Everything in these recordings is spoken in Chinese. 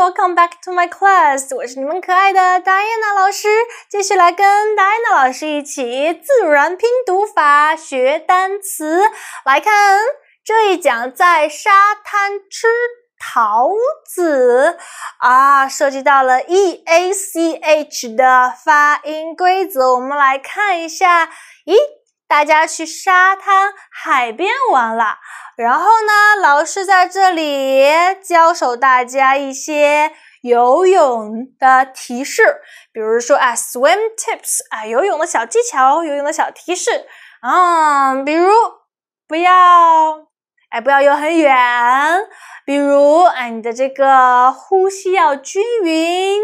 Welcome back to my class。我是你们可爱的 Diana 老师，继续来跟 Diana 老师一起自然拼读法学单词。来看这一讲，在沙滩吃桃子啊，涉及到了 e a c h 的发音规则。我们来看一下，咦？大家去沙滩海边玩了，然后呢，老师在这里教授大家一些游泳的提示，比如说啊，swim tips 啊，游泳的小技巧，游泳的小提示啊，比如不要。哎，不要游很远，比如，哎，你的这个呼吸要均匀，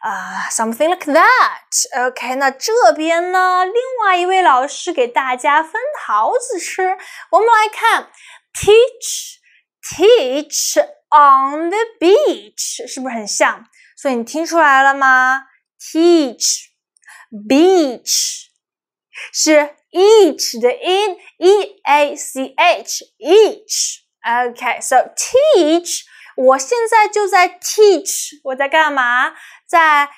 啊，something like that，OK。那这边呢，另外一位老师给大家分桃子吃，我们来看，teach，teach on the beach，是不是很像？所以你听出来了吗？teach，beach，是。each. The in, E A C H, each. Okay, so teach. 我现在就在 teach，我在干嘛？在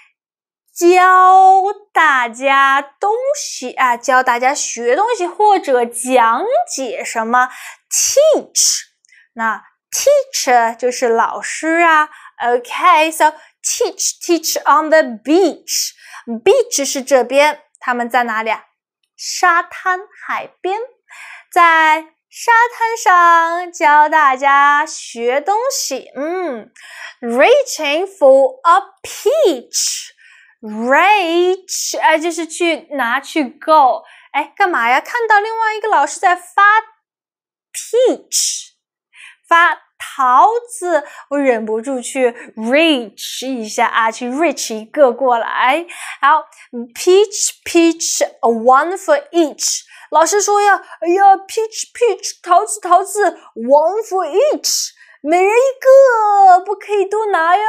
教大家东西啊，教大家学东西或者讲解什么。Teach，那 teacher 就是老师啊。OK，so teach teach on the beach. 是这边，他们在哪里啊？沙滩海边，在沙滩上教大家学东西。嗯，reaching for a peach，reach 哎，就是去拿去够，哎，干嘛呀？看到另外一个老师在发 peach。发桃子，我忍不住去 reach 一下啊，去 reach 一个过来。好，peach peach，one for each。老师说要，哎呀，peach peach，桃子桃子，one for each，每人一个，不可以多拿哟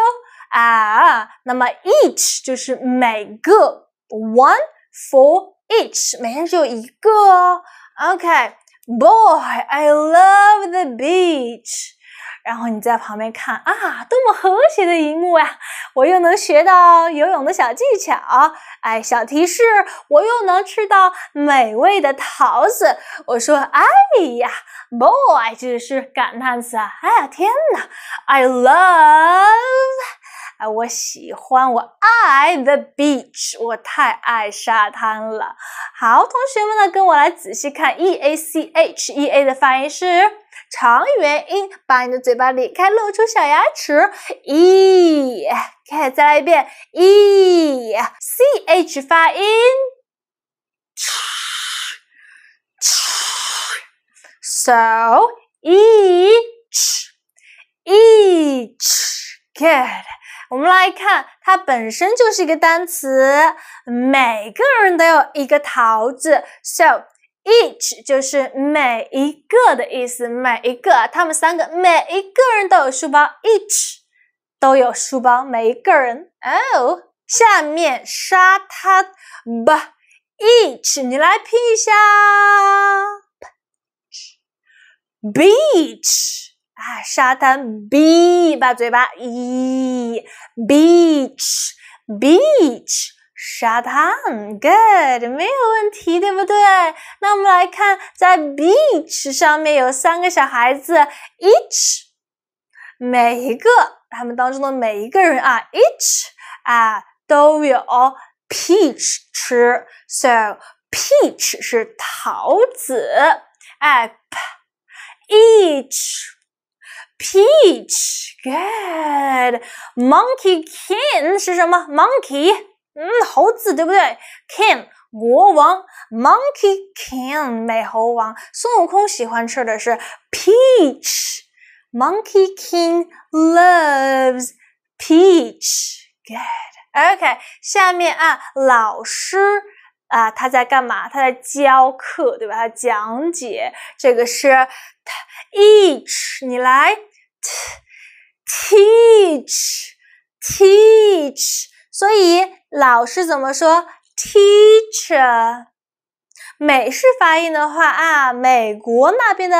啊。那么 each 就是每个，one for each，每人只有一个哦。OK。Boy, I love the beach。然后你在旁边看啊，多么和谐的一幕呀！我又能学到游泳的小技巧，哎，小提示，我又能吃到美味的桃子。我说，哎呀，Boy，这是感叹词啊！哎呀，天哪，I love。哎，我喜欢，我爱 the beach，我太爱沙滩了。好，同学们呢，跟我来仔细看 e a c h e a 的发音是长元音，把你的嘴巴裂开，露出小牙齿。e，看，再来一遍 e c h 发音，so e a c h e a c h good。我们来看，它本身就是一个单词。每个人都有一个桃子，so each 就是每一个的意思。每一个，他们三个，每一个人都有书包，each 都有书包，每一个人。哦，下面沙滩吧，each 你来拼一下，beach。啊，沙滩 beach，把嘴巴一，beach，beach，沙滩，good，没有问题，对不对？那我们来看，在 beach 上面有三个小孩子，each，每一个，他们当中的每一个人啊，each，啊，都有 peach 吃，so peach 是桃子，apple，each。Peach, good. Monkey King 是什么？Monkey，嗯，猴子，对不对？King，国王。Monkey King，美猴王。孙悟空喜欢吃的是 peach。Monkey King loves peach, good. OK，下面啊，老师啊，他在干嘛？他在教课，对吧？他讲解这个是。他 e a c h 你来。Teach，teach，所以老师怎么说？Teacher，美式发音的话啊，美国那边的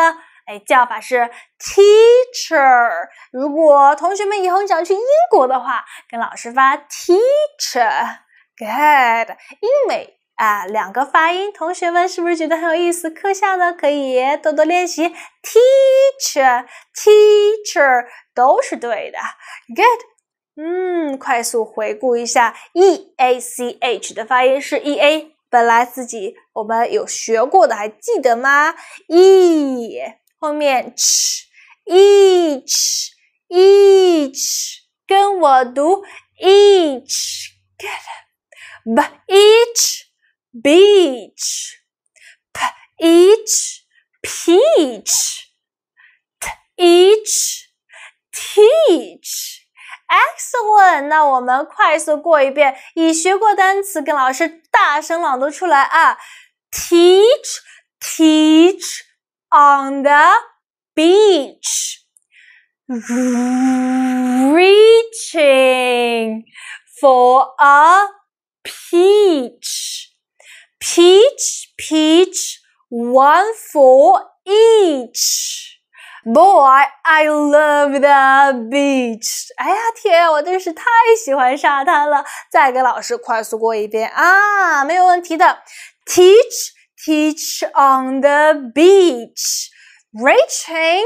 哎叫法是 teacher。如果同学们以后想去英国的话，跟老师发 teacher，good，英美。啊，两个发音，同学们是不是觉得很有意思？课下呢，可以多多练习。Teacher，teacher 都是对的。Good，嗯，快速回顾一下 e a c h 的发音是 e a，本来自己我们有学过的，还记得吗？Each 后面 ch，each，each，跟我读 each，good，b each。beach. peach, each peach. teach. each teach. Excellent！那我们快速过一遍，已学过单词跟老师大声朗读出来啊！Teach, teach on the beach, reaching for a peach. Peach, peach, one for each. Boy, I love the beach. 哎呀天，我真是太喜欢沙滩了！再给老师快速过一遍啊，没有问题的。Teach, teach on the beach, reaching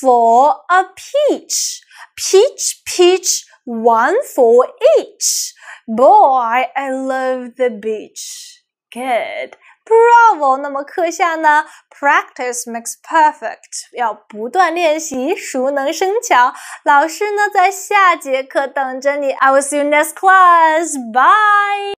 for a peach. Peach, peach, one for each. Boy, I love the beach. Good, Bravo！那么课下呢？Practice makes perfect，要不断练习，熟能生巧。老师呢，在下节课等着你。I will see you next class. Bye.